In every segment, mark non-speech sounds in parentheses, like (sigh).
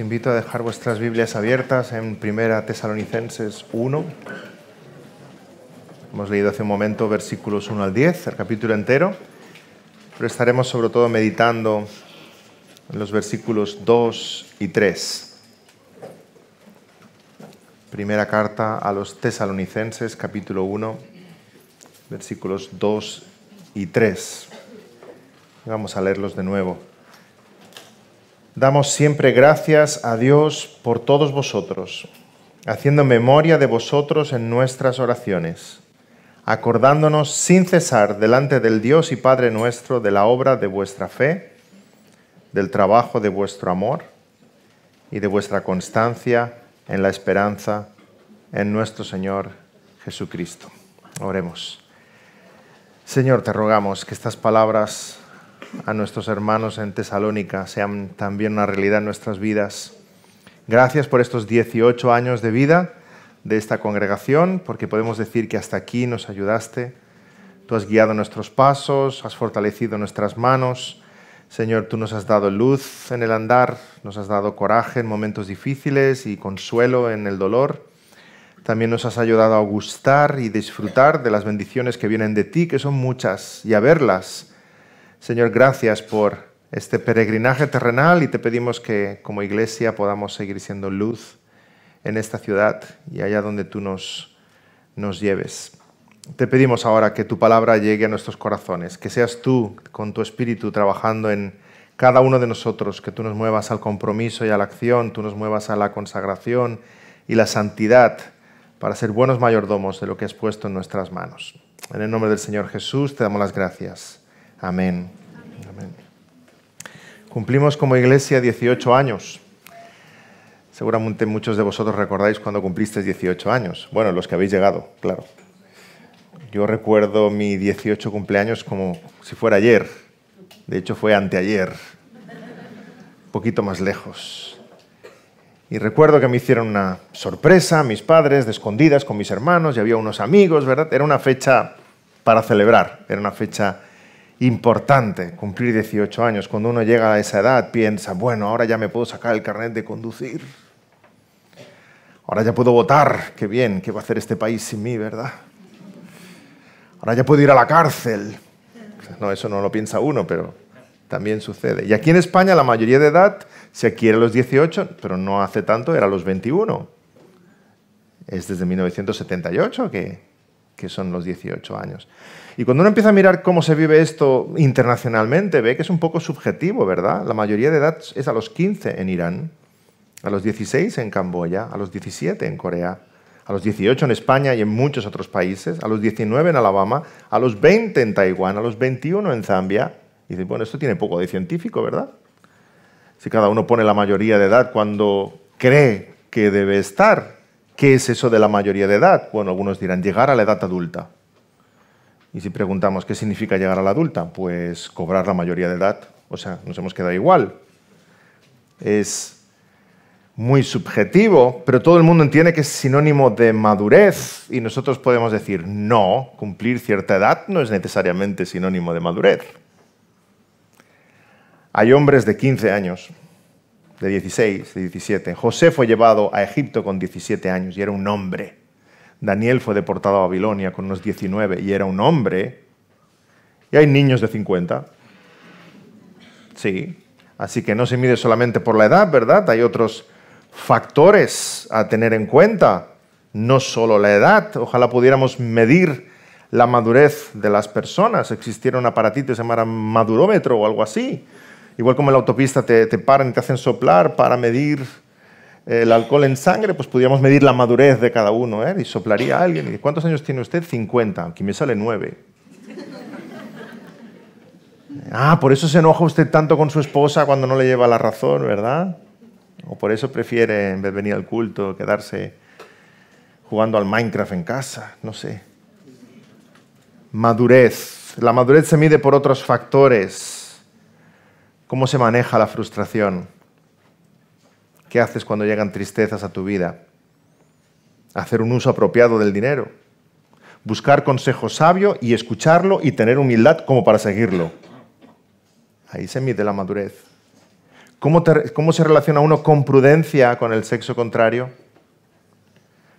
invito a dejar vuestras Biblias abiertas en Primera Tesalonicenses 1. Hemos leído hace un momento versículos 1 al 10, el capítulo entero, pero estaremos sobre todo meditando en los versículos 2 y 3. Primera carta a los tesalonicenses, capítulo 1, versículos 2 y 3. Vamos a leerlos de nuevo. Damos siempre gracias a Dios por todos vosotros, haciendo memoria de vosotros en nuestras oraciones, acordándonos sin cesar delante del Dios y Padre nuestro de la obra de vuestra fe, del trabajo de vuestro amor y de vuestra constancia en la esperanza en nuestro Señor Jesucristo. Oremos. Señor, te rogamos que estas palabras a nuestros hermanos en Tesalónica sean también una realidad en nuestras vidas. Gracias por estos 18 años de vida de esta congregación, porque podemos decir que hasta aquí nos ayudaste. Tú has guiado nuestros pasos, has fortalecido nuestras manos. Señor, tú nos has dado luz en el andar, nos has dado coraje en momentos difíciles y consuelo en el dolor. También nos has ayudado a gustar y disfrutar de las bendiciones que vienen de ti, que son muchas, y a verlas Señor, gracias por este peregrinaje terrenal y te pedimos que como iglesia podamos seguir siendo luz en esta ciudad y allá donde tú nos, nos lleves. Te pedimos ahora que tu palabra llegue a nuestros corazones, que seas tú con tu espíritu trabajando en cada uno de nosotros, que tú nos muevas al compromiso y a la acción, tú nos muevas a la consagración y la santidad para ser buenos mayordomos de lo que has puesto en nuestras manos. En el nombre del Señor Jesús te damos las gracias. Amén. Cumplimos como iglesia 18 años. Seguramente muchos de vosotros recordáis cuando cumplisteis 18 años. Bueno, los que habéis llegado, claro. Yo recuerdo mi 18 cumpleaños como si fuera ayer. De hecho, fue anteayer. Un poquito más lejos. Y recuerdo que me hicieron una sorpresa mis padres, de escondidas con mis hermanos, y había unos amigos, ¿verdad? Era una fecha para celebrar, era una fecha importante cumplir 18 años. Cuando uno llega a esa edad piensa, bueno, ahora ya me puedo sacar el carnet de conducir. Ahora ya puedo votar. Qué bien, ¿qué va a hacer este país sin mí, verdad? Ahora ya puedo ir a la cárcel. No, eso no lo piensa uno, pero también sucede. Y aquí en España la mayoría de edad se adquiere a los 18, pero no hace tanto, era los 21. Es desde 1978 que que son los 18 años. Y cuando uno empieza a mirar cómo se vive esto internacionalmente, ve que es un poco subjetivo, ¿verdad? La mayoría de edad es a los 15 en Irán, a los 16 en Camboya, a los 17 en Corea, a los 18 en España y en muchos otros países, a los 19 en Alabama, a los 20 en Taiwán, a los 21 en Zambia. Y dice, bueno, esto tiene poco de científico, ¿verdad? Si cada uno pone la mayoría de edad cuando cree que debe estar, ¿Qué es eso de la mayoría de edad? Bueno, algunos dirán llegar a la edad adulta. Y si preguntamos qué significa llegar a la adulta, pues cobrar la mayoría de edad. O sea, nos hemos quedado igual. Es muy subjetivo, pero todo el mundo entiende que es sinónimo de madurez y nosotros podemos decir, no, cumplir cierta edad no es necesariamente sinónimo de madurez. Hay hombres de 15 años de 16, de 17. José fue llevado a Egipto con 17 años y era un hombre. Daniel fue deportado a Babilonia con unos 19 y era un hombre. Y hay niños de 50. Sí. Así que no se mide solamente por la edad, ¿verdad? Hay otros factores a tener en cuenta. No solo la edad. Ojalá pudiéramos medir la madurez de las personas. Existiera un aparatito que se llamara madurómetro o algo así Igual como en la autopista te, paran y te hacen soplar para medir eh, el alcohol en sangre, pues podríamos medir la madurez de cada uno. ¿eh? Y soplaría alguien y ¿cuántos años tiene usted? 50, aquí me sale 9. Ah, por eso se enoja usted tanto con su esposa cuando no le lleva la razón, ¿verdad? O por eso prefiere, en vez de venir al culto, quedarse jugando al Minecraft en casa, no sé. Madurez. La madurez se mide por otros factores ¿Cómo se maneja la frustración? ¿Qué haces cuando llegan tristezas a tu vida? Hacer un uso apropiado del dinero. Buscar consejo sabio y escucharlo y tener humildad como para seguirlo. Ahí se mide la madurez. ¿Cómo, se relaciona uno con prudencia con el sexo contrario?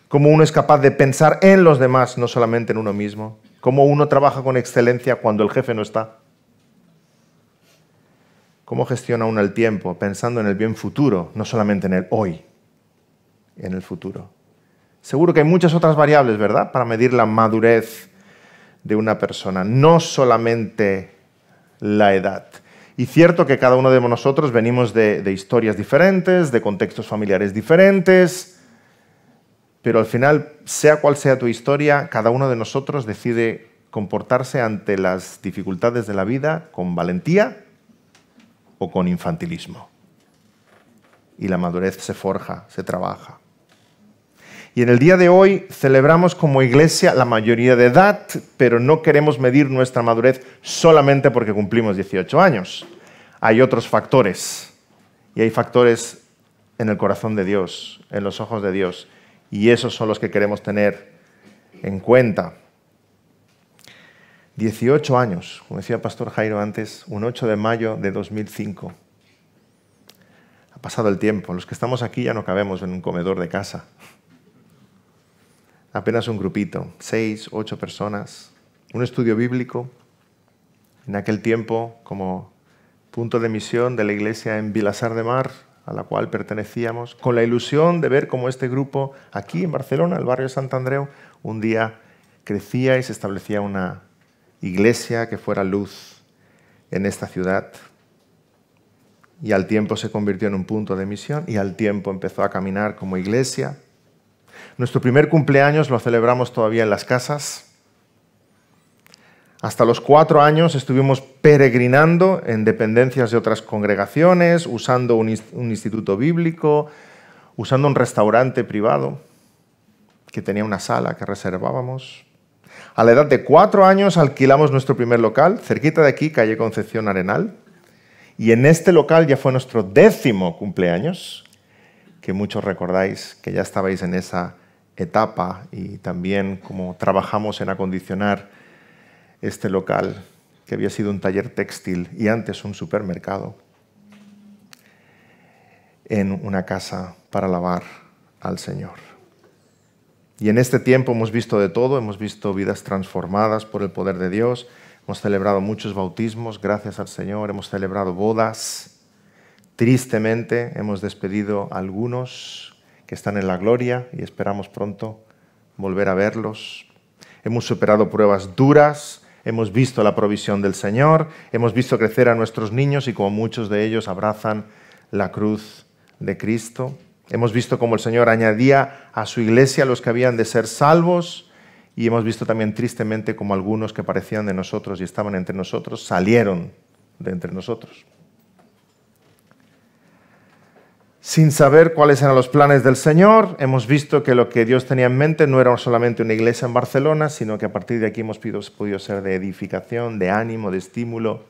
¿Cómo uno es capaz de pensar en los demás, no solamente en uno mismo? ¿Cómo uno trabaja con excelencia cuando el jefe no está? ¿Cómo gestiona uno el tiempo pensando en el bien futuro, no solamente en el hoy, en el futuro? Seguro que hay muchas otras variables, ¿verdad?, para medir la madurez de una persona, no solamente la edad. Y cierto que cada uno de nosotros venimos de, de, historias diferentes, de contextos familiares diferentes, pero al final, sea cual sea tu historia, cada uno de nosotros decide comportarse ante las dificultades de la vida con valentía o con infantilismo. Y la madurez se forja, se trabaja. Y en el día de hoy celebramos como iglesia la mayoría de edad, pero no queremos medir nuestra madurez solamente porque cumplimos 18 años. Hay otros factores. Y hay factores en el corazón de Dios, en los ojos de Dios. Y esos son los que queremos tener en cuenta. 18 años, como decía el Pastor Jairo antes, un 8 de mayo de 2005. Ha pasado el tiempo, los que estamos aquí ya no cabemos en un comedor de casa. Apenas un grupito, seis, ocho personas, un estudio bíblico. En aquel tiempo, como punto de misión de la iglesia en Vilasar de Mar, a la cual pertenecíamos, con la ilusión de ver cómo este grupo, aquí en Barcelona, el barrio de Sant Andreu, un día crecía y se establecía una iglesia que fuera luz en esta ciudad. Y al tiempo se convirtió en un punto de misión y al tiempo empezó a caminar como iglesia. Nuestro primer cumpleaños lo celebramos todavía en las casas. Hasta los cuatro años estuvimos peregrinando en dependencias de otras congregaciones, usando un, instituto bíblico, usando un restaurante privado que tenía una sala que reservábamos. A la edad de cuatro años alquilamos nuestro primer local, cerquita de aquí, calle Concepción Arenal. Y en este local ya fue nuestro décimo cumpleaños, que muchos recordáis que ya estabais en esa etapa y también como trabajamos en acondicionar este local, que había sido un taller textil y antes un supermercado, en una casa para lavar al Señor. Y en este tiempo hemos visto de todo, hemos visto vidas transformadas por el poder de Dios, hemos celebrado muchos bautismos, gracias al Señor, hemos celebrado bodas, tristemente hemos despedido a algunos que están en la gloria y esperamos pronto volver a verlos. Hemos superado pruebas duras, hemos visto la provisión del Señor, hemos visto crecer a nuestros niños y como muchos de ellos abrazan la cruz de Cristo. Hemos visto cómo el Señor añadía a su iglesia los que habían de ser salvos y hemos visto también tristemente cómo algunos que parecían de nosotros y estaban entre nosotros salieron de entre nosotros. Sin saber cuáles eran los planes del Señor, hemos visto que lo que Dios tenía en mente no era solamente una iglesia en Barcelona, sino que a partir de aquí hemos podido, podido ser de edificación, de ánimo, de estímulo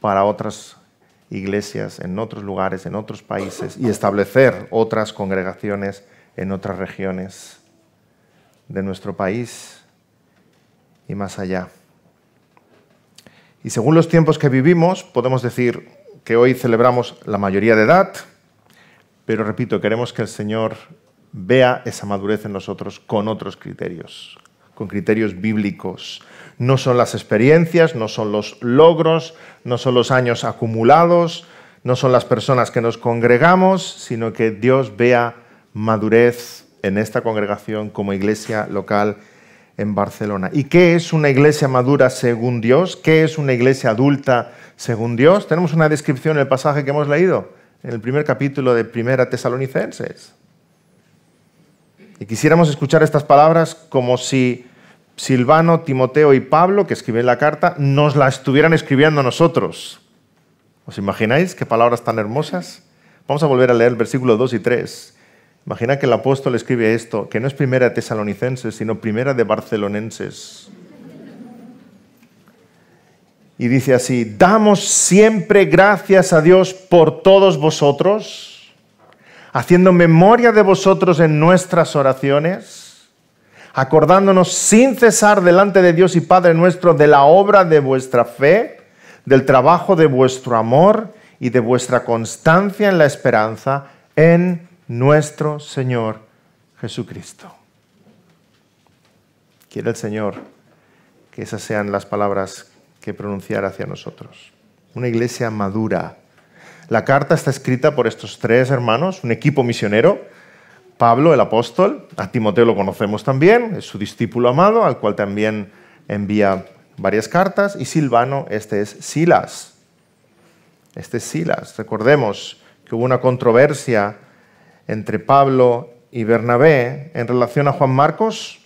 para otras iglesias en otros lugares, en otros países, y establecer otras congregaciones en otras regiones de nuestro país y más allá. Y según los tiempos que vivimos, podemos decir que hoy celebramos la mayoría de edad, pero repito, queremos que el Señor vea esa madurez en nosotros con otros criterios, con criterios bíblicos, no son las experiencias, no son los logros, no son los años acumulados, no son las personas que nos congregamos, sino que Dios vea madurez en esta congregación como iglesia local en Barcelona. ¿Y qué es una iglesia madura según Dios? ¿Qué es una iglesia adulta según Dios? Tenemos una descripción en el pasaje que hemos leído, en el primer capítulo de Primera Tesalonicenses. Y quisiéramos escuchar estas palabras como si Silvano, Timoteo y Pablo, que escriben la carta, nos la estuvieran escribiendo nosotros. ¿Os imagináis qué palabras tan hermosas? Vamos a volver a leer el versículo 2 y 3. Imagina que el apóstol escribe esto, que no es primera de tesalonicenses, sino primera de barcelonenses. Y dice así, damos siempre gracias a Dios por todos vosotros, haciendo memoria de vosotros en nuestras oraciones acordándonos sin cesar delante de Dios y Padre nuestro de la obra de vuestra fe, del trabajo de vuestro amor y de vuestra constancia en la esperanza en nuestro Señor Jesucristo. Quiere el Señor que esas sean las palabras que pronunciar hacia nosotros. Una iglesia madura. La carta está escrita por estos tres hermanos, un equipo misionero, Pablo, el apóstol, a Timoteo lo conocemos también, es su discípulo amado, al cual también envía varias cartas, y Silvano, este es Silas. Este es Silas. Recordemos que hubo una controversia entre Pablo y Bernabé en relación a Juan Marcos.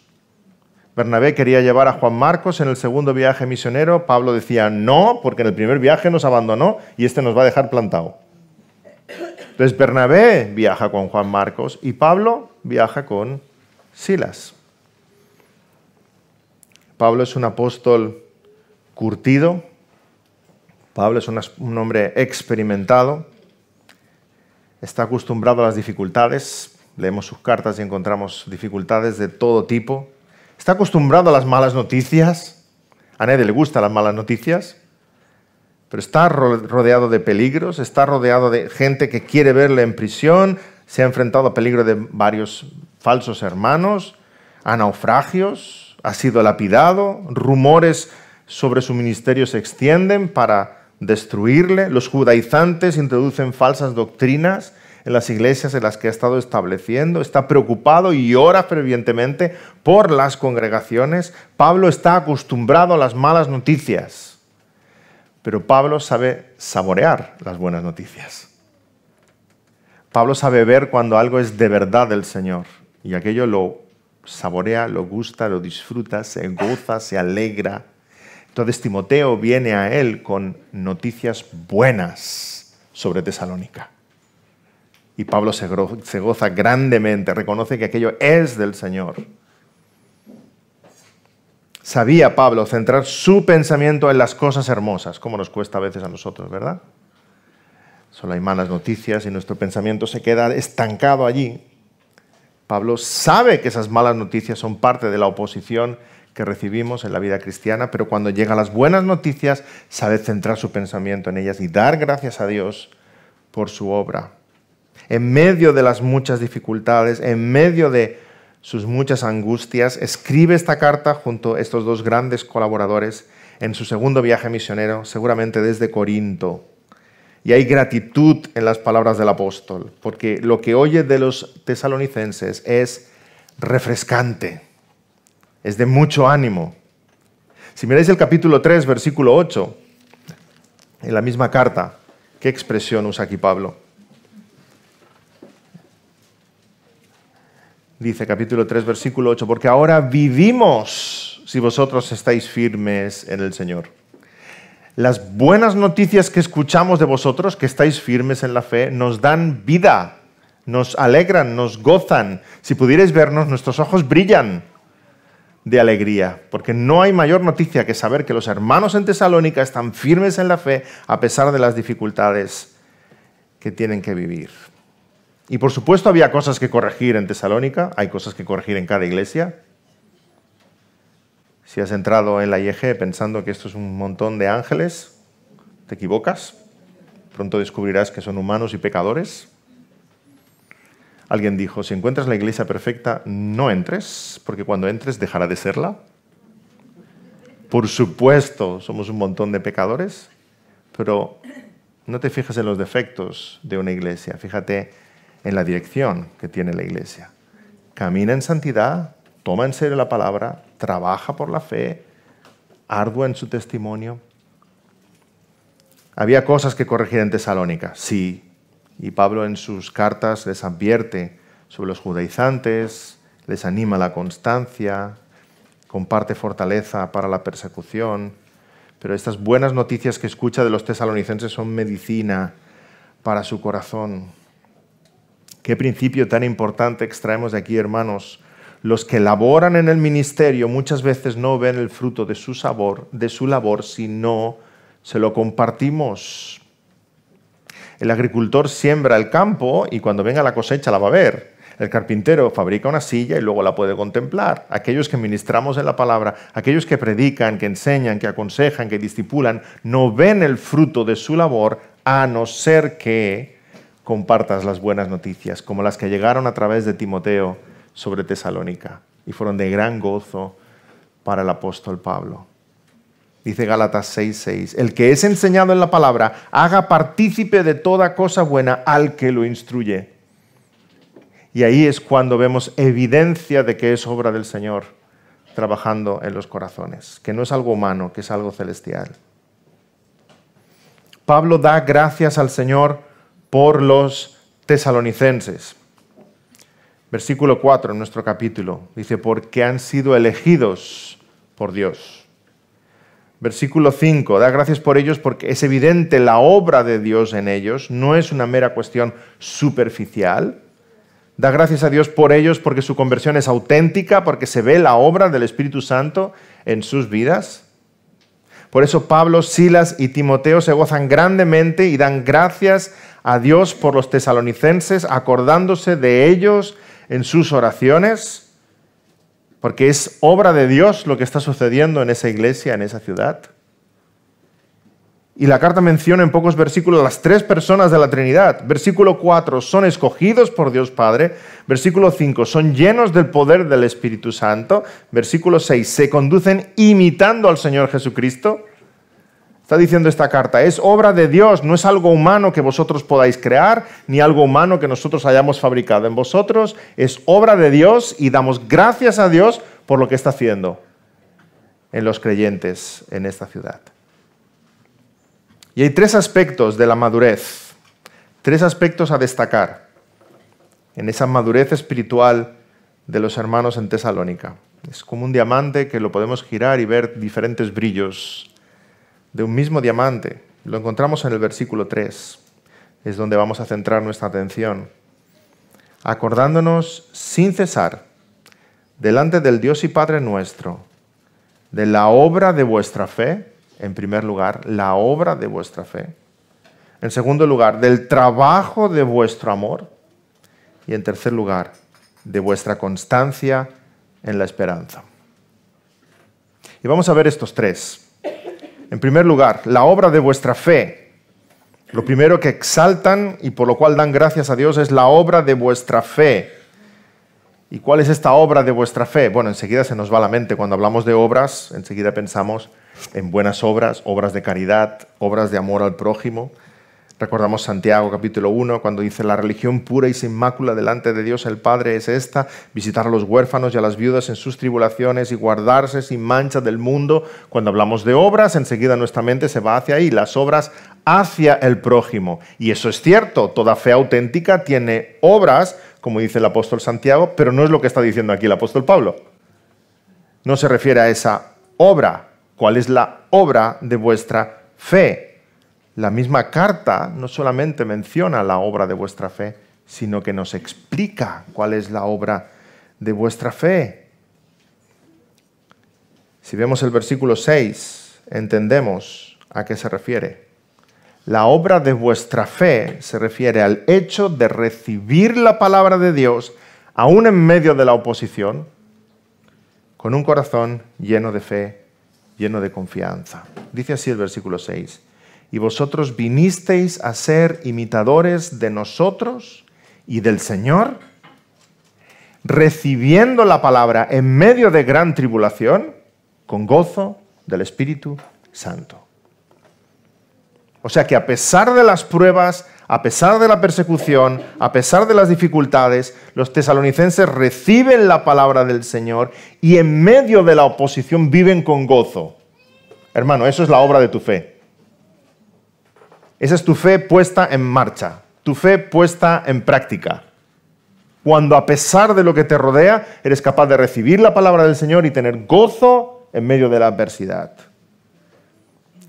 Bernabé quería llevar a Juan Marcos en el segundo viaje misionero, Pablo decía no, porque en el primer viaje nos abandonó y este nos va a dejar plantado. Entonces Bernabé viaja con Juan Marcos y Pablo viaja con Silas. Pablo es un apóstol curtido, Pablo es un hombre experimentado, está acostumbrado a las dificultades, leemos sus cartas y encontramos dificultades de todo tipo, está acostumbrado a las malas noticias, a nadie le gustan las malas noticias, pero está rodeado de peligros, está rodeado de gente que quiere verle en prisión, se ha enfrentado a peligro de varios falsos hermanos, a naufragios, ha sido lapidado, rumores sobre su ministerio se extienden para destruirle, los judaizantes introducen falsas doctrinas en las iglesias en las que ha estado estableciendo, está preocupado y ora fervientemente por las congregaciones. Pablo está acostumbrado a las malas noticias pero Pablo sabe saborear las buenas noticias. Pablo sabe ver cuando algo es de verdad del Señor y aquello lo saborea, lo gusta, lo disfruta, se goza, se alegra. Entonces Timoteo viene a él con noticias buenas sobre Tesalónica. Y Pablo se goza grandemente, reconoce que aquello es del Señor sabía Pablo centrar su pensamiento en las cosas hermosas, como nos cuesta a veces a nosotros, ¿verdad? Solo hay malas noticias y nuestro pensamiento se queda estancado allí. Pablo sabe que esas malas noticias son parte de la oposición que recibimos en la vida cristiana, pero cuando llegan las buenas noticias, sabe centrar su pensamiento en ellas y dar gracias a Dios por su obra. En medio de las muchas dificultades, en medio de sus muchas angustias, escribe esta carta junto a estos dos grandes colaboradores en su segundo viaje misionero, seguramente desde Corinto. Y hay gratitud en las palabras del apóstol, porque lo que oye de los tesalonicenses es refrescante, es de mucho ánimo. Si miráis el capítulo 3, versículo 8, en la misma carta, ¿qué expresión usa aquí Pablo? dice capítulo 3, versículo 8, porque ahora vivimos si vosotros estáis firmes en el Señor. Las buenas noticias que escuchamos de vosotros, que estáis firmes en la fe, nos dan vida, nos alegran, nos gozan. Si pudierais vernos, nuestros ojos brillan de alegría, porque no hay mayor noticia que saber que los hermanos en Tesalónica están firmes en la fe a pesar de las dificultades que tienen que vivir. Y por supuesto había cosas que corregir en Tesalónica, hay cosas que corregir en cada iglesia. Si has entrado en la IEG pensando que esto es un montón de ángeles, te equivocas. Pronto descubrirás que son humanos y pecadores. Alguien dijo, si encuentras la iglesia perfecta, no entres, porque cuando entres dejará de serla. Por supuesto, somos un montón de pecadores, pero no te fijes en los defectos de una iglesia, fíjate en la dirección que tiene la iglesia. Camina en santidad, toma en serio la palabra, trabaja por la fe, ardua en su testimonio. Había cosas que corregir en Tesalónica, sí, y Pablo en sus cartas les advierte sobre los judaizantes, les anima la constancia, comparte fortaleza para la persecución, pero estas buenas noticias que escucha de los tesalonicenses son medicina para su corazón, Qué principio tan importante extraemos de aquí, hermanos. Los que laboran en el ministerio muchas veces no ven el fruto de su sabor, de su labor, si no se lo compartimos. El agricultor siembra el campo y cuando venga la cosecha la va a ver. El carpintero fabrica una silla y luego la puede contemplar. Aquellos que ministramos en la palabra, aquellos que predican, que enseñan, que aconsejan, que discipulan, no ven el fruto de su labor a no ser que compartas las buenas noticias, como las que llegaron a través de Timoteo sobre Tesalónica y fueron de gran gozo para el apóstol Pablo. Dice Gálatas 6:6, el que es enseñado en la palabra, haga partícipe de toda cosa buena al que lo instruye. Y ahí es cuando vemos evidencia de que es obra del Señor trabajando en los corazones, que no es algo humano, que es algo celestial. Pablo da gracias al Señor por los tesalonicenses. Versículo 4 en nuestro capítulo dice, porque han sido elegidos por Dios. Versículo 5, da gracias por ellos porque es evidente la obra de Dios en ellos, no es una mera cuestión superficial. Da gracias a Dios por ellos porque su conversión es auténtica, porque se ve la obra del Espíritu Santo en sus vidas. Por eso Pablo, Silas y Timoteo se gozan grandemente y dan gracias a Dios por los tesalonicenses, acordándose de ellos en sus oraciones, porque es obra de Dios lo que está sucediendo en esa iglesia, en esa ciudad. Y la carta menciona en pocos versículos las tres personas de la Trinidad. Versículo 4, son escogidos por Dios Padre. Versículo 5, son llenos del poder del Espíritu Santo. Versículo 6, se conducen imitando al Señor Jesucristo. Está diciendo esta carta, es obra de Dios, no es algo humano que vosotros podáis crear, ni algo humano que nosotros hayamos fabricado en vosotros, es obra de Dios y damos gracias a Dios por lo que está haciendo en los creyentes en esta ciudad. Y hay tres aspectos de la madurez, tres aspectos a destacar en esa madurez espiritual de los hermanos en Tesalónica. Es como un diamante que lo podemos girar y ver diferentes brillos de un mismo diamante. Lo encontramos en el versículo 3. Es donde vamos a centrar nuestra atención. Acordándonos sin cesar delante del Dios y Padre nuestro de la obra de vuestra fe, en primer lugar, la obra de vuestra fe. En segundo lugar, del trabajo de vuestro amor. Y en tercer lugar, de vuestra constancia en la esperanza. Y vamos a ver estos tres en primer lugar, la obra de vuestra fe. Lo primero que exaltan y por lo cual dan gracias a Dios es la obra de vuestra fe. ¿Y cuál es esta obra de vuestra fe? Bueno, enseguida se nos va la mente. Cuando hablamos de obras, enseguida pensamos en buenas obras, obras de caridad, obras de amor al prójimo, Recordamos Santiago capítulo 1, cuando dice, la religión pura y sin mácula delante de Dios el Padre es esta, visitar a los huérfanos y a las viudas en sus tribulaciones y guardarse sin mancha del mundo. Cuando hablamos de obras, enseguida nuestra mente se va hacia ahí, las obras hacia el prójimo. Y eso es cierto, toda fe auténtica tiene obras, como dice el apóstol Santiago, pero no es lo que está diciendo aquí el apóstol Pablo. No se refiere a esa obra. ¿Cuál es la obra de vuestra fe? La misma carta no solamente menciona la obra de vuestra fe, sino que nos explica cuál es la obra de vuestra fe. Si vemos el versículo 6, entendemos a qué se refiere. La obra de vuestra fe se refiere al hecho de recibir la palabra de Dios aún en medio de la oposición, con un corazón lleno de fe, lleno de confianza. Dice así el versículo 6 y vosotros vinisteis a ser imitadores de nosotros y del Señor, recibiendo la palabra en medio de gran tribulación, con gozo del Espíritu Santo. O sea que a pesar de las pruebas, a pesar de la persecución, a pesar de las dificultades, los tesalonicenses reciben la palabra del Señor y en medio de la oposición viven con gozo. Hermano, eso es la obra de tu fe. Esa es tu fe puesta en marcha, tu fe puesta en práctica. Cuando a pesar de lo que te rodea, eres capaz de recibir la palabra del Señor y tener gozo en medio de la adversidad.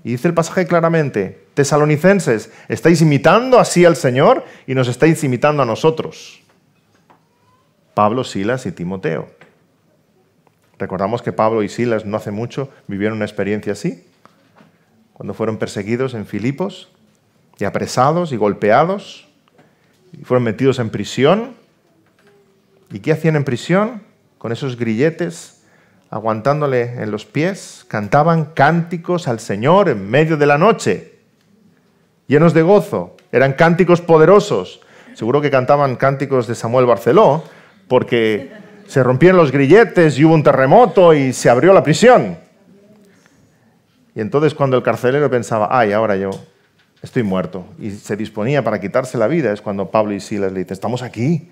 Y dice el pasaje claramente, tesalonicenses, estáis imitando así al Señor y nos estáis imitando a nosotros. Pablo, Silas y Timoteo. Recordamos que Pablo y Silas no hace mucho vivieron una experiencia así, cuando fueron perseguidos en Filipos, y apresados y golpeados, y fueron metidos en prisión. ¿Y qué hacían en prisión? Con esos grilletes, aguantándole en los pies, cantaban cánticos al Señor en medio de la noche, llenos de gozo. Eran cánticos poderosos. Seguro que cantaban cánticos de Samuel Barceló, porque se rompían los grilletes y hubo un terremoto y se abrió la prisión. Y entonces cuando el carcelero pensaba, ay, ahora yo estoy muerto. Y se disponía para quitarse la vida, es cuando Pablo y Silas le dicen, estamos aquí,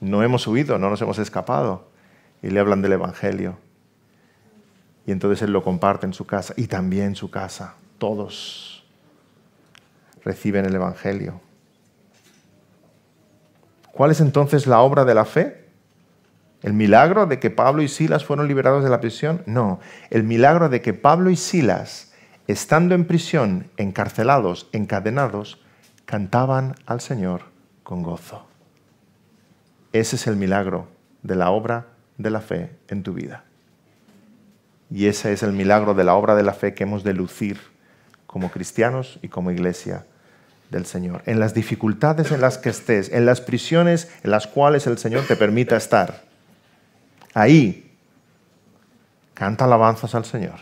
no hemos huido, no nos hemos escapado. Y le hablan del Evangelio. Y entonces él lo comparte en su casa y también en su casa. Todos reciben el Evangelio. ¿Cuál es entonces la obra de la fe? ¿El milagro de que Pablo y Silas fueron liberados de la prisión? No, el milagro de que Pablo y Silas estando en prisión, encarcelados, encadenados, cantaban al Señor con gozo. Ese es el milagro de la obra de la fe en tu vida. Y ese es el milagro de la obra de la fe que hemos de lucir como cristianos y como iglesia del Señor. En las dificultades en las que estés, en las prisiones en las cuales el Señor te permita estar, ahí canta alabanzas al Señor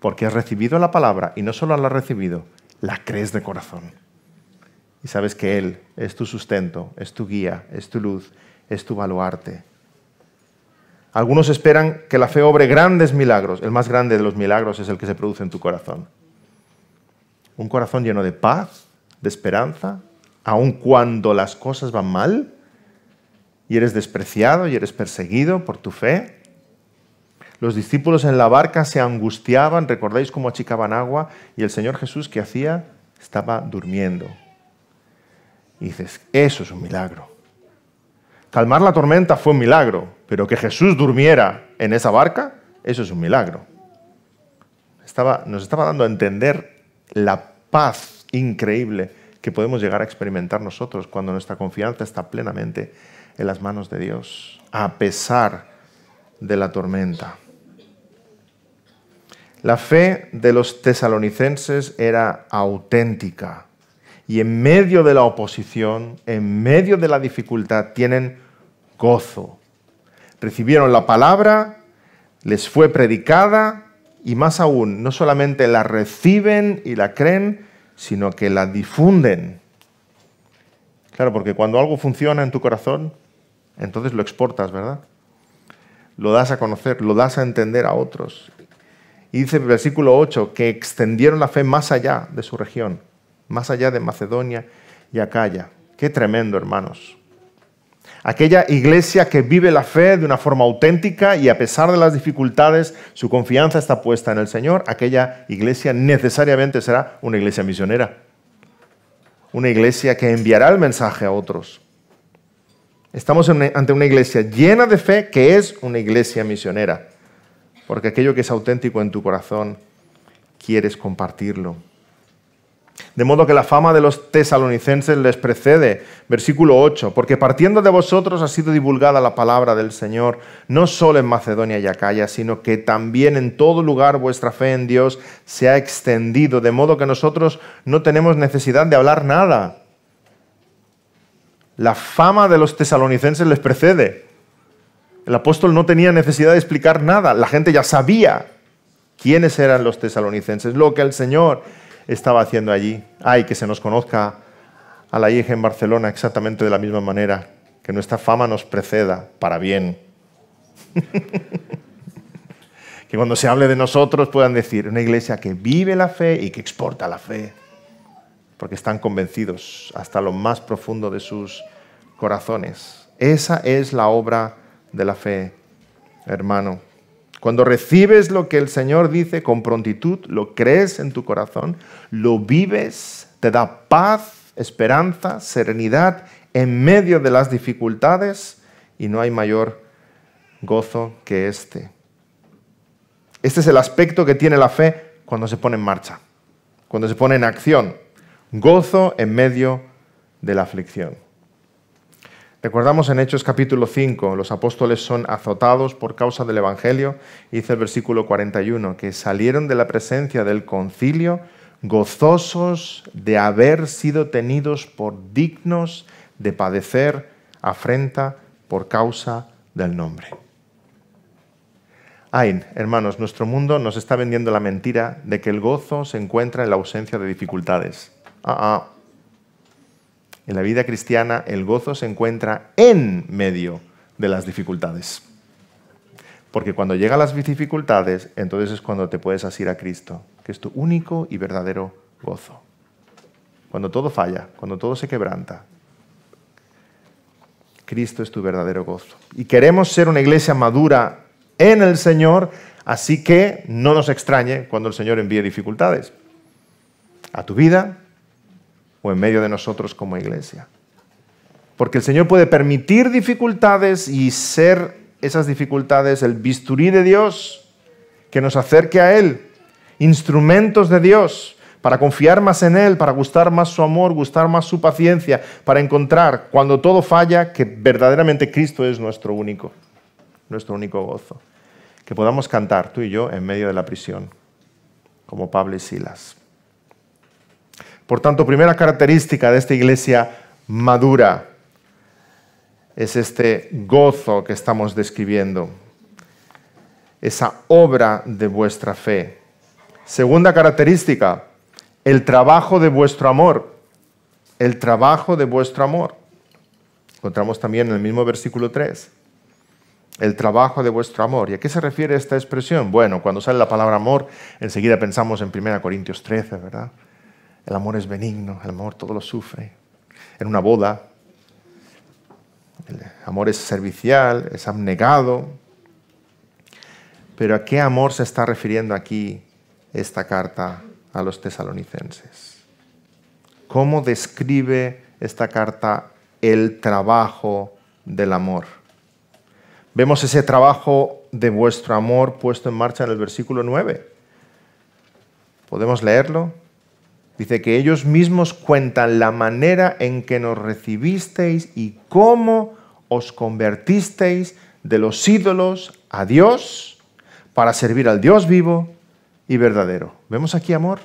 porque has recibido la palabra y no solo la has recibido, la crees de corazón. Y sabes que Él es tu sustento, es tu guía, es tu luz, es tu baluarte. Algunos esperan que la fe obre grandes milagros. El más grande de los milagros es el que se produce en tu corazón. Un corazón lleno de paz, de esperanza, aun cuando las cosas van mal y eres despreciado y eres perseguido por tu fe, los discípulos en la barca se angustiaban, recordáis cómo achicaban agua, y el Señor Jesús, ¿qué hacía? Estaba durmiendo. Y dices, eso es un milagro. Calmar la tormenta fue un milagro, pero que Jesús durmiera en esa barca, eso es un milagro. nos estaba dando a entender la paz increíble que podemos llegar a experimentar nosotros cuando nuestra confianza está plenamente en las manos de Dios, a pesar de la tormenta. La fe de los tesalonicenses era auténtica y en medio de la oposición, en medio de la dificultad, tienen gozo. Recibieron la palabra, les fue predicada y más aún, no solamente la reciben y la creen, sino que la difunden. Claro, porque cuando algo funciona en tu corazón, entonces lo exportas, ¿verdad? Lo das a conocer, lo das a entender a otros y dice el versículo 8 que extendieron la fe más allá de su región, más allá de Macedonia y Acaya. Qué tremendo, hermanos. Aquella iglesia que vive la fe de una forma auténtica y a pesar de las dificultades, su confianza está puesta en el Señor, aquella iglesia necesariamente será una iglesia misionera. Una iglesia que enviará el mensaje a otros. Estamos ante una iglesia llena de fe que es una iglesia misionera porque aquello que es auténtico en tu corazón, quieres compartirlo. De modo que la fama de los tesalonicenses les precede. Versículo 8. Porque partiendo de vosotros ha sido divulgada la palabra del Señor, no solo en Macedonia y Acaya, sino que también en todo lugar vuestra fe en Dios se ha extendido. De modo que nosotros no tenemos necesidad de hablar nada. La fama de los tesalonicenses les precede. El apóstol no tenía necesidad de explicar nada, la gente ya sabía quiénes eran los tesalonicenses, lo que el Señor estaba haciendo allí. Ay, que se nos conozca a la hija en Barcelona exactamente de la misma manera, que nuestra fama nos preceda para bien. (laughs) que cuando se hable de nosotros puedan decir una iglesia que vive la fe y que exporta la fe, porque están convencidos hasta lo más profundo de sus corazones. Esa es la obra de la fe, hermano. Cuando recibes lo que el Señor dice con prontitud, lo crees en tu corazón, lo vives, te da paz, esperanza, serenidad en medio de las dificultades y no hay mayor gozo que este. Este es el aspecto que tiene la fe cuando se pone en marcha, cuando se pone en acción. Gozo en medio de la aflicción. Recordamos en Hechos capítulo 5, los apóstoles son azotados por causa del Evangelio, dice el versículo 41, que salieron de la presencia del concilio gozosos de haber sido tenidos por dignos de padecer afrenta por causa del nombre. Ay, hermanos, nuestro mundo nos está vendiendo la mentira de que el gozo se encuentra en la ausencia de dificultades. Ah, ah. En la vida cristiana el gozo se encuentra en medio de las dificultades. Porque cuando llegan las dificultades, entonces es cuando te puedes asir a Cristo, que es tu único y verdadero gozo. Cuando todo falla, cuando todo se quebranta, Cristo es tu verdadero gozo. Y queremos ser una iglesia madura en el Señor, así que no nos extrañe cuando el Señor envíe dificultades a tu vida, o en medio de nosotros como iglesia. Porque el Señor puede permitir dificultades y ser esas dificultades el bisturí de Dios que nos acerque a Él, instrumentos de Dios para confiar más en Él, para gustar más su amor, gustar más su paciencia, para encontrar cuando todo falla que verdaderamente Cristo es nuestro único, nuestro único gozo. Que podamos cantar tú y yo en medio de la prisión, como Pablo y Silas. Por tanto, primera característica de esta iglesia madura es este gozo que estamos describiendo, esa obra de vuestra fe. Segunda característica, el trabajo de vuestro amor, el trabajo de vuestro amor. Encontramos también en el mismo versículo 3, el trabajo de vuestro amor. ¿Y a qué se refiere esta expresión? Bueno, cuando sale la palabra amor, enseguida pensamos en 1 Corintios 13, ¿verdad? El amor es benigno, el amor todo lo sufre. En una boda, el amor es servicial, es abnegado. Pero ¿a qué amor se está refiriendo aquí esta carta a los tesalonicenses? ¿Cómo describe esta carta el trabajo del amor? Vemos ese trabajo de vuestro amor puesto en marcha en el versículo 9. ¿Podemos leerlo? Dice que ellos mismos cuentan la manera en que nos recibisteis y cómo os convertisteis de los ídolos a Dios para servir al Dios vivo y verdadero. ¿Vemos aquí amor?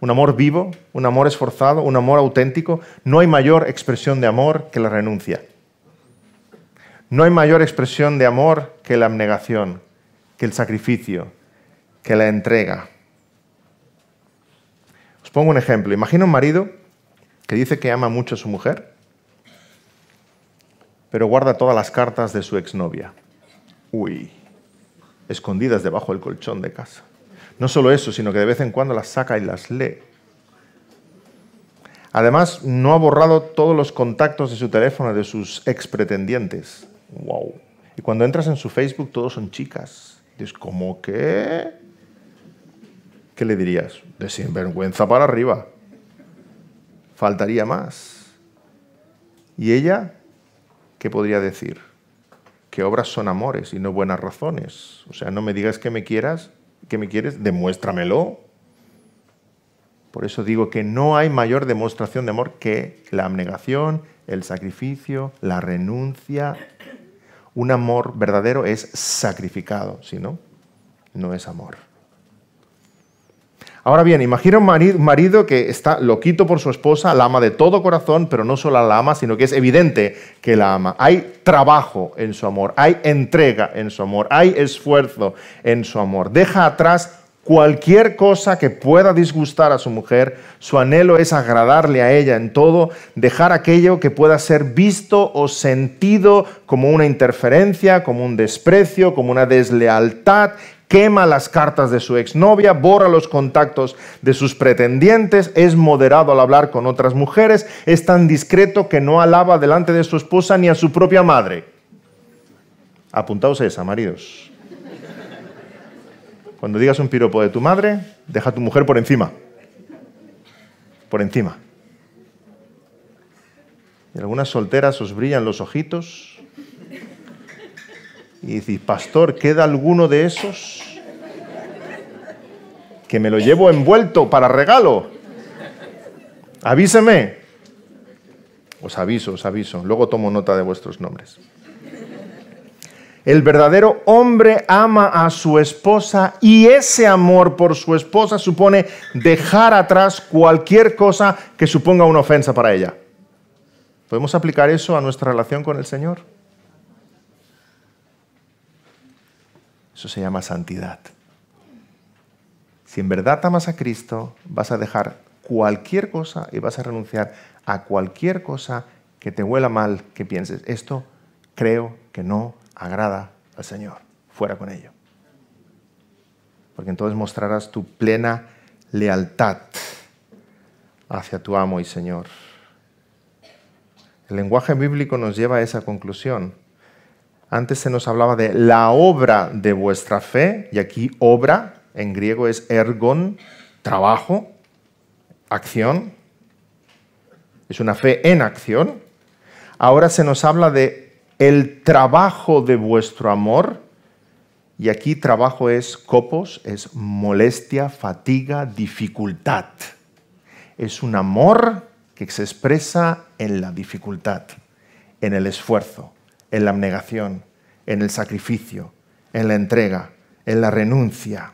Un amor vivo, un amor esforzado, un amor auténtico. No hay mayor expresión de amor que la renuncia. No hay mayor expresión de amor que la abnegación, que el sacrificio, que la entrega pongo un ejemplo. Imagina un marido que dice que ama mucho a su mujer, pero guarda todas las cartas de su exnovia. Uy, escondidas debajo del colchón de casa. No solo eso, sino que de vez en cuando las saca y las lee. Además, no ha borrado todos los contactos de su teléfono de sus expretendientes. ¡Wow! Y cuando entras en su Facebook, todos son chicas. Dices, ¿cómo que...? ¿qué le dirías? De sinvergüenza para arriba. Faltaría más. ¿Y ella qué podría decir? Que obras son amores y no buenas razones. O sea, no me digas que me quieras, que me quieres, demuéstramelo. Por eso digo que no hay mayor demostración de amor que la abnegación, el sacrificio, la renuncia. Un amor verdadero es sacrificado, si no, no es amor. Ahora bien, imagina un marido que está loquito por su esposa, la ama de todo corazón, pero no solo la ama, sino que es evidente que la ama. Hay trabajo en su amor, hay entrega en su amor, hay esfuerzo en su amor. Deja atrás cualquier cosa que pueda disgustar a su mujer, su anhelo es agradarle a ella en todo, dejar aquello que pueda ser visto o sentido como una interferencia, como un desprecio, como una deslealtad, quema las cartas de su exnovia, borra los contactos de sus pretendientes, es moderado al hablar con otras mujeres, es tan discreto que no alaba delante de su esposa ni a su propia madre. Apuntaos esa, maridos. Cuando digas un piropo de tu madre, deja a tu mujer por encima. Por encima. Y algunas solteras os brillan los ojitos y dices, pastor, ¿queda alguno de esos? Que me lo llevo envuelto para regalo. Avíseme. Os aviso, os aviso. Luego tomo nota de vuestros nombres. El verdadero hombre ama a su esposa y ese amor por su esposa supone dejar atrás cualquier cosa que suponga una ofensa para ella. ¿Podemos aplicar eso a nuestra relación con el Señor? Eso se llama santidad. Si en verdad amas a Cristo, vas a dejar cualquier cosa y vas a renunciar a cualquier cosa que te huela mal, que pienses, esto creo que no agrada al Señor. Fuera con ello. Porque entonces mostrarás tu plena lealtad hacia tu amo y Señor. El lenguaje bíblico nos lleva a esa conclusión. Antes se nos hablaba de la obra de vuestra fe, y aquí obra en griego es ergon, trabajo, acción. Es una fe en acción. Ahora se nos habla de el trabajo de vuestro amor, y aquí trabajo es copos, es molestia, fatiga, dificultad. Es un amor que se expresa en la dificultad, en el esfuerzo en la abnegación, en el sacrificio, en la entrega, en la renuncia.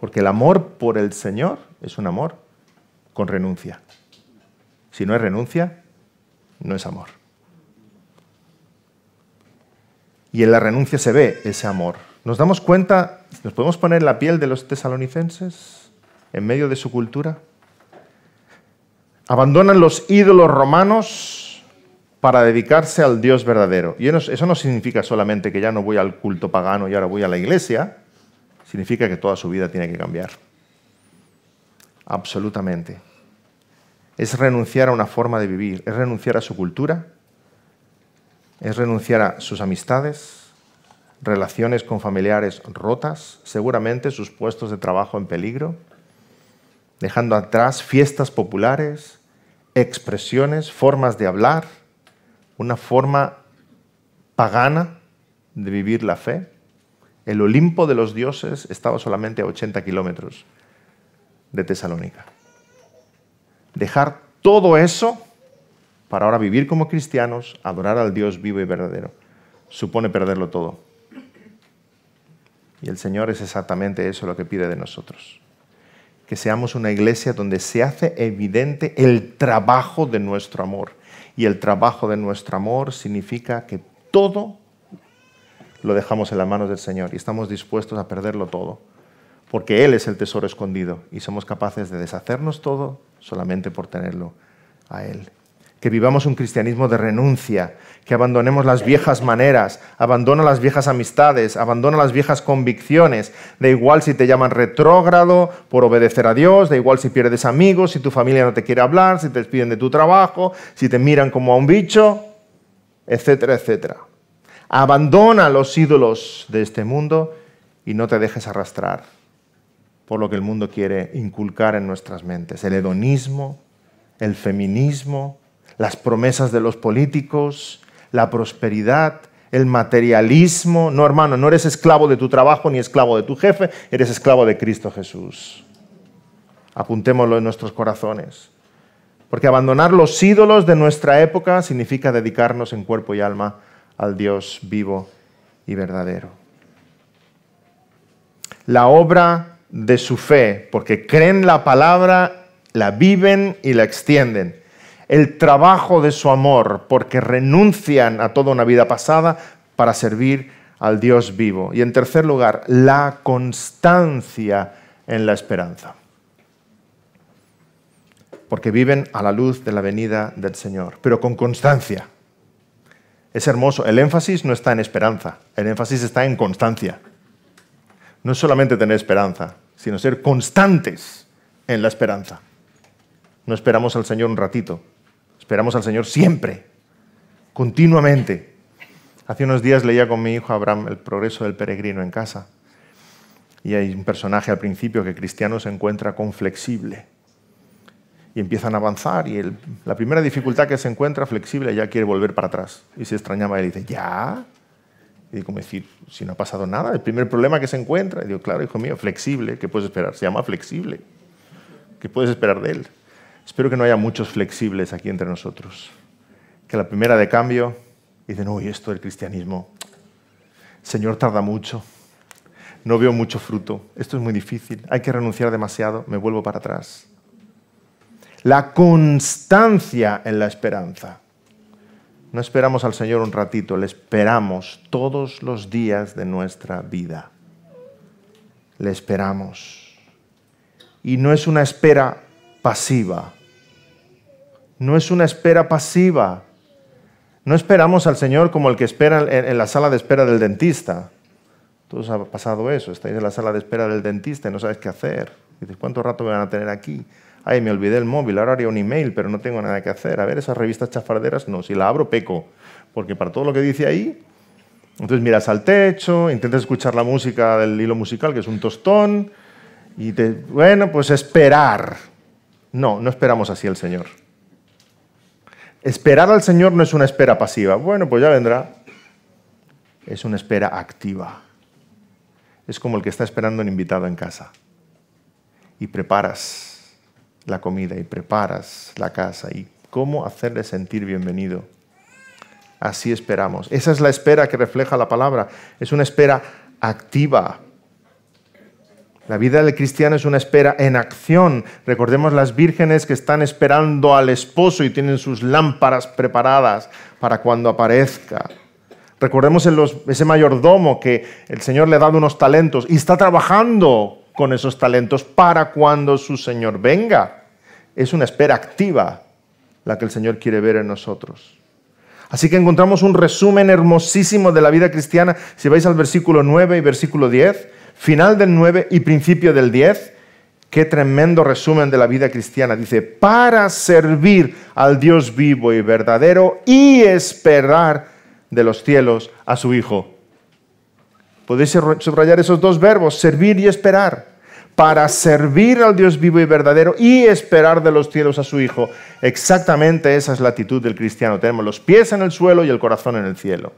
Porque el amor por el Señor es un amor con renuncia. Si no es renuncia, no es amor. Y en la renuncia se ve ese amor. ¿Nos damos cuenta? ¿Nos podemos poner la piel de los tesalonicenses en medio de su cultura? Abandonan los ídolos romanos para dedicarse al Dios verdadero. Y eso no significa solamente que ya no voy al culto pagano y ahora voy a la iglesia, significa que toda su vida tiene que cambiar. Absolutamente. Es renunciar a una forma de vivir, es renunciar a su cultura, es renunciar a sus amistades, relaciones con familiares rotas, seguramente sus puestos de trabajo en peligro, dejando atrás fiestas populares, expresiones, formas de hablar, una forma pagana de vivir la fe. El Olimpo de los dioses estaba solamente a 80 kilómetros de Tesalónica. Dejar todo eso para ahora vivir como cristianos, adorar al Dios vivo y verdadero, supone perderlo todo. Y el Señor es exactamente eso lo que pide de nosotros. Que seamos una iglesia donde se hace evidente el trabajo de nuestro amor y el trabajo de nuestro amor significa que todo lo dejamos en las manos del Señor y estamos dispuestos a perderlo todo, porque Él es el tesoro escondido y somos capaces de deshacernos todo solamente por tenerlo a Él que vivamos un cristianismo de renuncia, que abandonemos las viejas maneras, abandona las viejas amistades, abandona las viejas convicciones, da igual si te llaman retrógrado por obedecer a Dios, da igual si pierdes amigos, si tu familia no te quiere hablar, si te despiden de tu trabajo, si te miran como a un bicho, etcétera, etcétera. Abandona los ídolos de este mundo y no te dejes arrastrar por lo que el mundo quiere inculcar en nuestras mentes, el hedonismo, el feminismo, las promesas de los políticos, la prosperidad, el materialismo. No, hermano, no eres esclavo de tu trabajo ni esclavo de tu jefe, eres esclavo de Cristo Jesús. Apuntémoslo en nuestros corazones. Porque abandonar los ídolos de nuestra época significa dedicarnos en cuerpo y alma al Dios vivo y verdadero. La obra de su fe, porque creen la palabra, la viven y la extienden el trabajo de su amor, porque renuncian a toda una vida pasada para servir al Dios vivo. Y en tercer lugar, la constancia en la esperanza, porque viven a la luz de la venida del Señor, pero con constancia. Es hermoso, el énfasis no está en esperanza, el énfasis está en constancia. No es solamente tener esperanza, sino ser constantes en la esperanza. No esperamos al Señor un ratito, Esperamos al Señor siempre, continuamente. Hace unos días leía con mi hijo Abraham El progreso del peregrino en casa. Y hay un personaje al principio que cristiano se encuentra con flexible. Y empiezan a avanzar y la primera dificultad que se encuentra, flexible, ya quiere volver para atrás. Y se extrañaba él y dice, ¿ya? Y como decir, si no ha pasado nada, el primer problema que se encuentra. Y digo, claro, hijo mío, flexible, ¿qué puedes esperar? Se llama flexible. ¿Qué puedes esperar de él? Espero que no haya muchos flexibles aquí entre nosotros. Que la primera de cambio dicen, uy, esto del cristianismo, Señor, tarda mucho, no veo mucho fruto, esto es muy difícil, hay que renunciar demasiado, me vuelvo para atrás. La constancia en la esperanza. No esperamos al Señor un ratito, le esperamos todos los días de nuestra vida. Le esperamos. Y no es una espera pasiva, no es una espera pasiva. No esperamos al Señor como el que espera en la sala de espera del dentista. Todos ha pasado eso. Estáis en la sala de espera del dentista y no sabes qué hacer. Dices, ¿cuánto rato me van a tener aquí? Ay, me olvidé el móvil, ahora haría un email, pero no tengo nada que hacer. A ver, esas revistas chafarderas, no. Si la abro, peco. Porque para todo lo que dice ahí, entonces miras al techo, intentas escuchar la música del hilo musical, que es un tostón, y te, bueno, pues esperar. No, no esperamos así al Señor. Esperar al Señor no es una espera pasiva. Bueno, pues ya vendrá. Es una espera activa. Es como el que está esperando un invitado en casa. Y preparas la comida y preparas la casa y cómo hacerle sentir bienvenido. Así esperamos. Esa es la espera que refleja la palabra. Es una espera activa. La vida del cristiano es una espera en acción. Recordemos las vírgenes que están esperando al esposo y tienen sus lámparas preparadas para cuando aparezca. Recordemos ese mayordomo que el Señor le ha dado unos talentos y está trabajando con esos talentos para cuando su Señor venga. Es una espera activa la que el Señor quiere ver en nosotros. Así que encontramos un resumen hermosísimo de la vida cristiana. Si vais al versículo 9 y versículo 10, final del 9 y principio del 10, qué tremendo resumen de la vida cristiana. Dice, para servir al Dios vivo y verdadero y esperar de los cielos a su Hijo. Podéis subrayar esos dos verbos, servir y esperar para servir al Dios vivo y verdadero y esperar de los cielos a su Hijo. Exactamente esa es la actitud del cristiano. Tenemos los pies en el suelo y el corazón en el cielo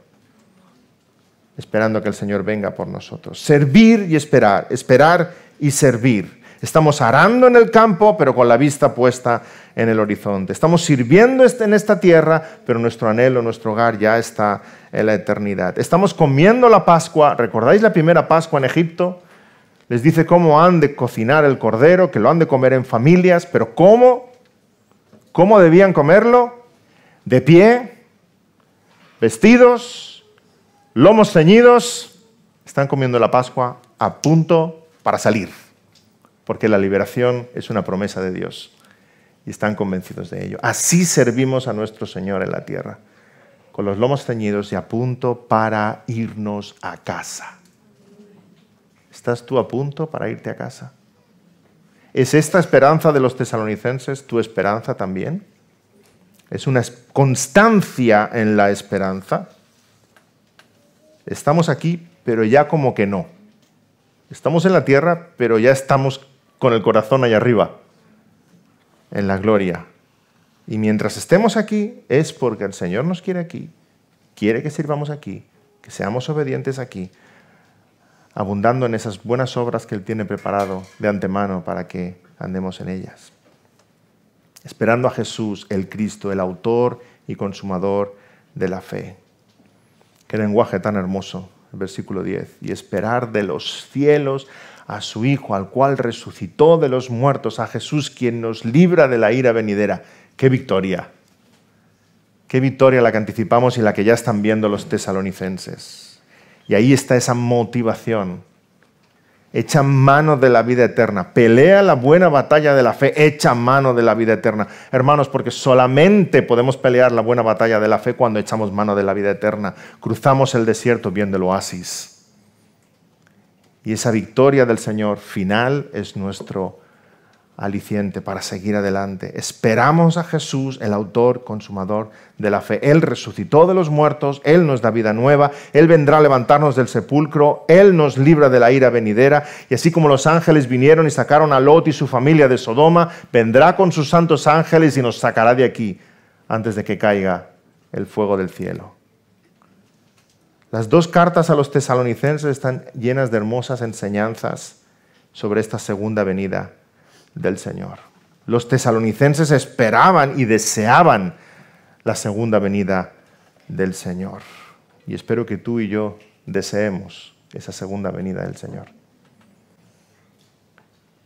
esperando que el Señor venga por nosotros. Servir y esperar, esperar y servir. Estamos arando en el campo, pero con la vista puesta en el horizonte. Estamos sirviendo este, en esta tierra, pero nuestro anhelo, nuestro hogar ya está en la eternidad. Estamos comiendo la Pascua. ¿Recordáis la primera Pascua en Egipto? Les dice cómo han de cocinar el cordero, que lo han de comer en familias, pero ¿cómo? ¿Cómo debían comerlo? De pie, vestidos, lomos ceñidos, están comiendo la Pascua a punto para salir, porque la liberación es una promesa de Dios y están convencidos de ello. Así servimos a nuestro Señor en la tierra, con los lomos ceñidos y a punto para irnos a casa. ¿Estás tú a punto para irte a casa? ¿Es esta esperanza de los tesalonicenses tu esperanza también? ¿Es una constancia en la esperanza? Estamos aquí, pero ya como que no. Estamos en la tierra, pero ya estamos con el corazón allá arriba, en la gloria. Y mientras estemos aquí, es porque el Señor nos quiere aquí, quiere que sirvamos aquí, que seamos obedientes aquí, abundando en esas buenas obras que Él tiene preparado de antemano para que andemos en ellas. Esperando a Jesús, el Cristo, el autor y consumador de la fe. Qué lenguaje tan hermoso, el versículo 10. Y esperar de los cielos a su Hijo, al cual resucitó de los muertos, a Jesús, quien nos libra de la ira venidera. ¡Qué victoria! ¡Qué victoria la que anticipamos y la que ya están viendo los tesalonicenses! Y ahí está esa motivación Echa mano de la vida eterna. Pelea la buena batalla de la fe. Echa mano de la vida eterna. Hermanos, porque solamente podemos pelear la buena batalla de la fe cuando echamos mano de la vida eterna. Cruzamos el desierto viendo el oasis. Y esa victoria del Señor final es nuestro aliciente para seguir adelante. Esperamos a Jesús, el autor, consumador de la fe. Él resucitó de los muertos, Él nos da vida nueva, Él vendrá a levantarnos del sepulcro, Él nos libra de la ira venidera, y así como los ángeles vinieron y sacaron a Lot y su familia de Sodoma, vendrá con sus santos ángeles y nos sacará de aquí antes de que caiga el fuego del cielo. Las dos cartas a los tesalonicenses están llenas de hermosas enseñanzas sobre esta segunda venida del Señor. Los tesalonicenses esperaban y deseaban la segunda venida del Señor. Y espero que tú y yo deseemos esa segunda venida del Señor.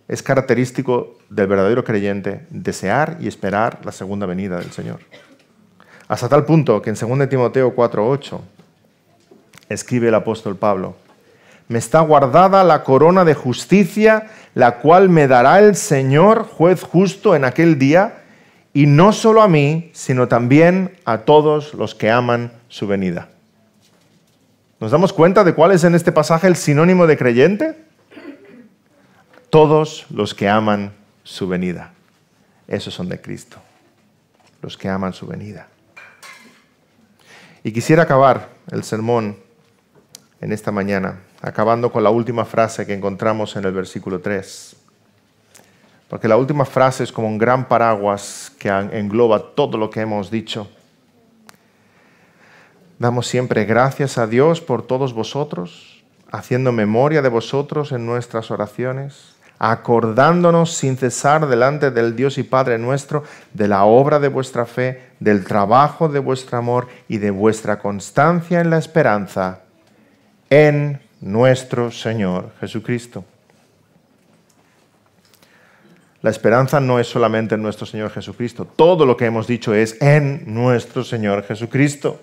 Es característico del verdadero creyente desear y esperar la segunda venida del Señor. Hasta tal punto que en 2 Timoteo 4:8 escribe el apóstol Pablo, me está guardada la corona de justicia la cual me dará el Señor, juez justo, en aquel día, y no solo a mí, sino también a todos los que aman su venida. ¿Nos damos cuenta de cuál es en este pasaje el sinónimo de creyente? Todos los que aman su venida. Esos son de Cristo, los que aman su venida. Y quisiera acabar el sermón en esta mañana acabando con la última frase que encontramos en el versículo 3. Porque la última frase es como un gran paraguas que engloba todo lo que hemos dicho. Damos siempre gracias a Dios por todos vosotros, haciendo memoria de vosotros en nuestras oraciones, acordándonos sin cesar delante del Dios y Padre nuestro de la obra de vuestra fe, del trabajo de vuestro amor y de vuestra constancia en la esperanza en nuestro Señor Jesucristo. La esperanza no es solamente en nuestro Señor Jesucristo. Todo lo que hemos dicho es en nuestro Señor Jesucristo.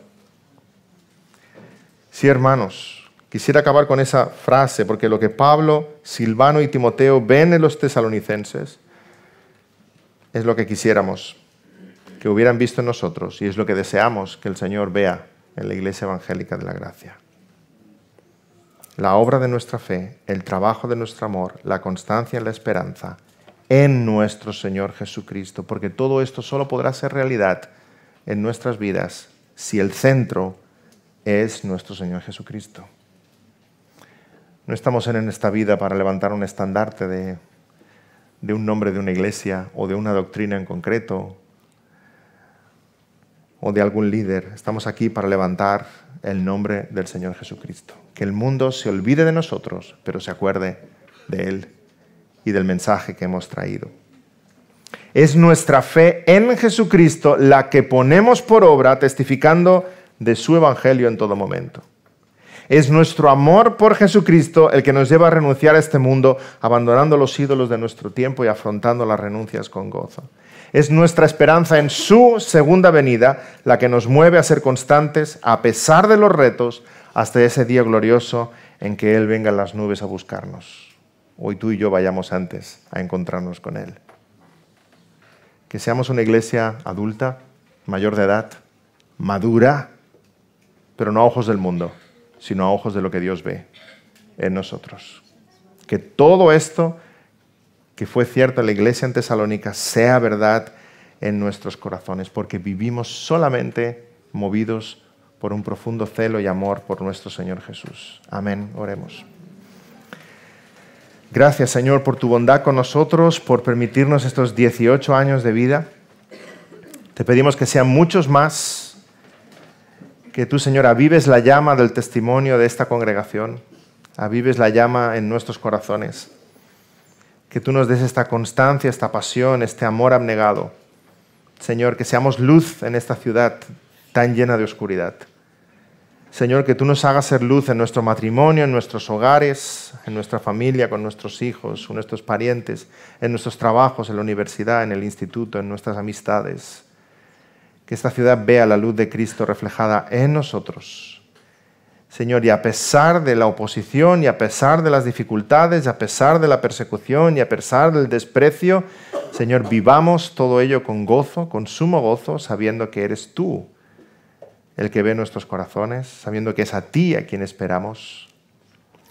Sí, hermanos, quisiera acabar con esa frase, porque lo que Pablo, Silvano y Timoteo ven en los tesalonicenses es lo que quisiéramos que hubieran visto en nosotros y es lo que deseamos que el Señor vea en la Iglesia Evangélica de la Gracia la obra de nuestra fe, el trabajo de nuestro amor, la constancia y la esperanza, en nuestro Señor Jesucristo, porque todo esto solo podrá ser realidad en nuestras vidas si el centro es nuestro Señor Jesucristo. No estamos en esta vida para levantar un estandarte de un nombre de una iglesia o de una doctrina en concreto o de algún líder. Estamos aquí para levantar el nombre del Señor Jesucristo. Que el mundo se olvide de nosotros, pero se acuerde de Él y del mensaje que hemos traído. Es nuestra fe en Jesucristo la que ponemos por obra testificando de su Evangelio en todo momento. Es nuestro amor por Jesucristo el que nos lleva a renunciar a este mundo, abandonando los ídolos de nuestro tiempo y afrontando las renuncias con gozo. Es nuestra esperanza en su segunda venida la que nos mueve a ser constantes a pesar de los retos hasta ese día glorioso en que Él venga en las nubes a buscarnos. Hoy tú y yo vayamos antes a encontrarnos con Él. Que seamos una iglesia adulta, mayor de edad, madura, pero no a ojos del mundo, sino a ojos de lo que Dios ve en nosotros. Que todo esto que fue cierto en la iglesia en Tesalónica, sea verdad en nuestros corazones, porque vivimos solamente movidos por un profundo celo y amor por nuestro Señor Jesús. Amén, oremos. Gracias Señor por tu bondad con nosotros, por permitirnos estos 18 años de vida. Te pedimos que sean muchos más, que tú Señor avives la llama del testimonio de esta congregación, avives la llama en nuestros corazones que tú nos des esta constancia, esta pasión, este amor abnegado. Señor, que seamos luz en esta ciudad tan llena de oscuridad. Señor, que tú nos hagas ser luz en nuestro matrimonio, en nuestros hogares, en nuestra familia, con nuestros hijos, con nuestros parientes, en nuestros trabajos, en la universidad, en el instituto, en nuestras amistades. Que esta ciudad vea la luz de Cristo reflejada en nosotros Señor, y a pesar de la oposición, y a pesar de las dificultades, y a pesar de la persecución, y a pesar del desprecio, Señor, vivamos todo ello con gozo, con sumo gozo, sabiendo que eres tú el que ve nuestros corazones, sabiendo que es a ti a quien esperamos,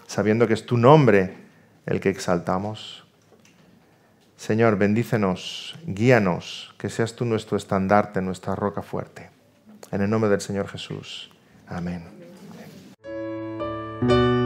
sabiendo que es tu nombre el que exaltamos. Señor, bendícenos, guíanos, que seas tú nuestro estandarte, nuestra roca fuerte. En el nombre del Señor Jesús. Amén. Thank you.